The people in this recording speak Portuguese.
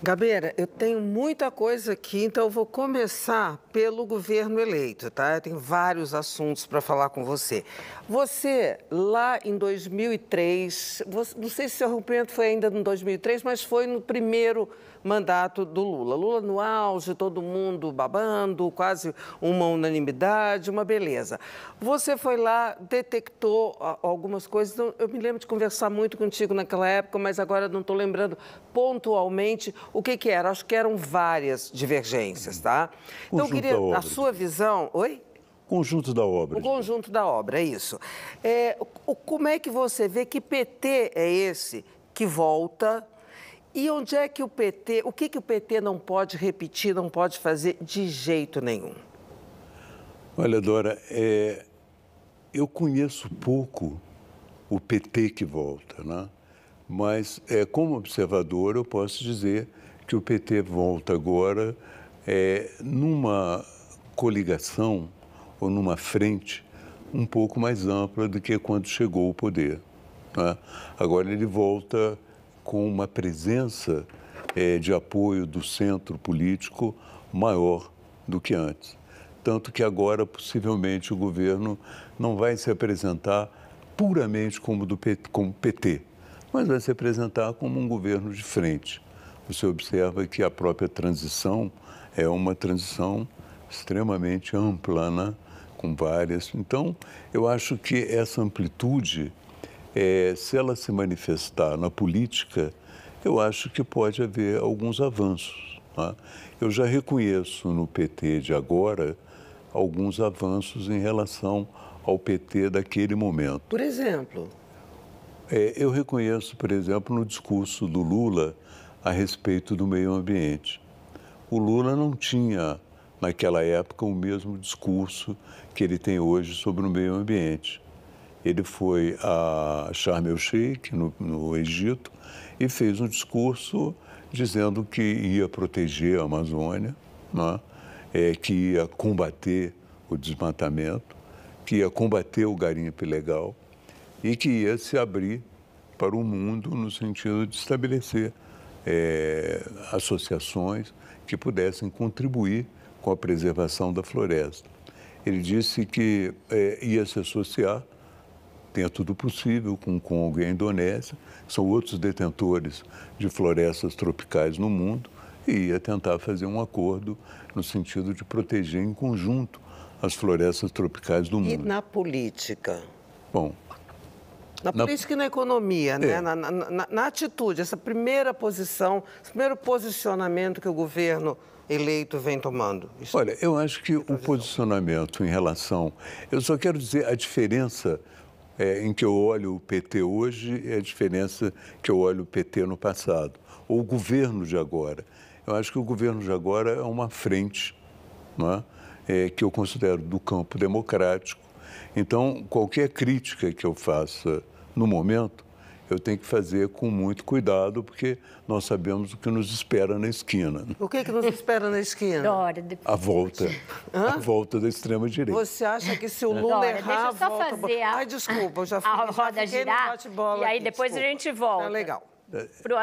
Gabeira, eu tenho muita coisa aqui, então eu vou começar pelo governo eleito, tá? Eu tenho vários assuntos para falar com você. Você, lá em 2003, você, não sei se seu rompimento foi ainda em 2003, mas foi no primeiro mandato do Lula. Lula no auge, todo mundo babando, quase uma unanimidade, uma beleza. Você foi lá, detectou algumas coisas. Eu me lembro de conversar muito contigo naquela época, mas agora não estou lembrando pontualmente o que, que era? Acho que eram várias divergências, tá? Então, eu queria a sua visão. Oi? Conjunto da obra. O conjunto da obra, é isso. é isso. como é que você vê que PT é esse que volta? E onde é que o PT, o que, que o PT não pode repetir, não pode fazer de jeito nenhum? Olha, Dora, é, eu conheço pouco o PT que volta, né? Mas, é, como observador, eu posso dizer que o PT volta agora é, numa coligação ou numa frente um pouco mais ampla do que quando chegou ao poder. Né? Agora ele volta com uma presença é, de apoio do centro político maior do que antes. Tanto que agora, possivelmente, o governo não vai se apresentar puramente como, do PT, como PT mas vai se apresentar como um governo de frente. Você observa que a própria transição é uma transição extremamente ampla, né? com várias. Então, eu acho que essa amplitude, é, se ela se manifestar na política, eu acho que pode haver alguns avanços. Né? Eu já reconheço no PT de agora alguns avanços em relação ao PT daquele momento. Por exemplo? É, eu reconheço, por exemplo, no discurso do Lula a respeito do meio ambiente. O Lula não tinha, naquela época, o mesmo discurso que ele tem hoje sobre o meio ambiente. Ele foi a Sharm el-Sheikh, no, no Egito, e fez um discurso dizendo que ia proteger a Amazônia, né? é, que ia combater o desmatamento, que ia combater o garimpo ilegal e que ia se abrir para o mundo no sentido de estabelecer é, associações que pudessem contribuir com a preservação da floresta. Ele disse que é, ia se associar, dentro do possível, com o Congo e a Indonésia, que são outros detentores de florestas tropicais no mundo, e ia tentar fazer um acordo no sentido de proteger em conjunto as florestas tropicais do mundo. E na política? Bom, na, na, política e na economia, né? é. né? Na, na, na, atitude, essa primeira posição, esse primeiro posicionamento que o governo eleito vem tomando. Isso Olha, eu acho que é o posicionamento em relação. Eu só quero dizer a diferença é, em que eu olho o PT hoje é a diferença que eu olho o PT no passado, ou o governo de agora. Eu acho que o governo de agora é uma frente não é? É, que eu considero do campo democrático então, qualquer crítica que eu faça no momento, eu tenho que fazer com muito cuidado, porque nós sabemos o que nos espera na esquina. Né? O que, é que nos espera na esquina? A volta. Hã? A volta da extrema-direita. Você acha que se o Lula errar, deixa eu só fazer a... Ai, desculpa, eu já fui, A roda girar, e aí depois desculpa. a gente volta. Tá legal. Pro